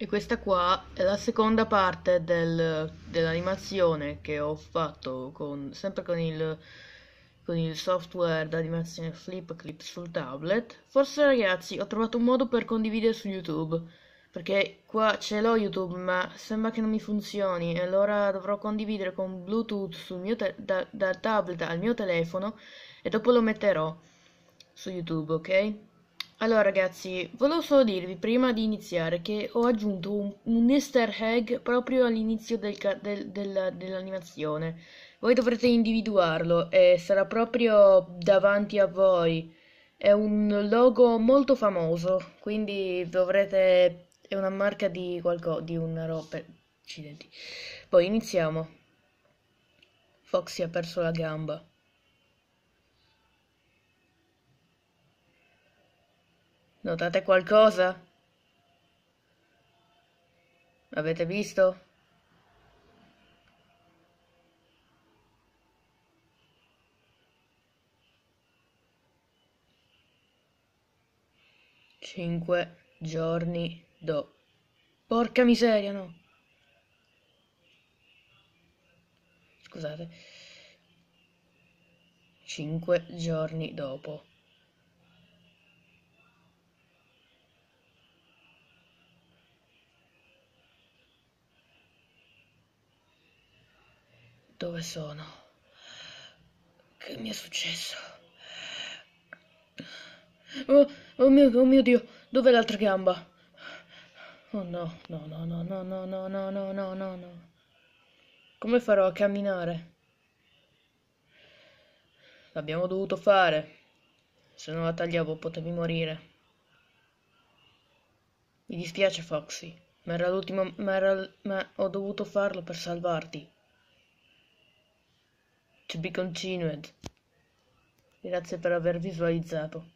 E questa qua è la seconda parte del, dell'animazione che ho fatto con, sempre con il, con il software d'animazione Flipclip sul tablet. Forse ragazzi ho trovato un modo per condividere su YouTube, perché qua ce l'ho YouTube ma sembra che non mi funzioni, e allora dovrò condividere con Bluetooth sul mio da, dal tablet al mio telefono e dopo lo metterò su YouTube, ok? Allora ragazzi, volevo solo dirvi prima di iniziare che ho aggiunto un, un easter egg proprio all'inizio del del, del, dell'animazione. Voi dovrete individuarlo e sarà proprio davanti a voi. È un logo molto famoso, quindi dovrete... è una marca di qualcosa, di una roba... accidenti. Poi iniziamo. Foxy ha perso la gamba. Notate qualcosa? Avete visto? Cinque giorni dopo. Porca miseria, no. Scusate. Cinque giorni dopo. Dove sono? Che mi è successo? Oh, oh, mio, oh mio Dio, dov'è l'altra gamba? Oh no, no, no, no, no, no, no, no, no, no, no, no. Come farò a camminare? L'abbiamo dovuto fare. Se non la tagliavo potevi morire. Mi dispiace, Foxy, ma era l'ultimo... ma, era, ma ho dovuto farlo per salvarti. To be continued. Grazie per aver visualizzato.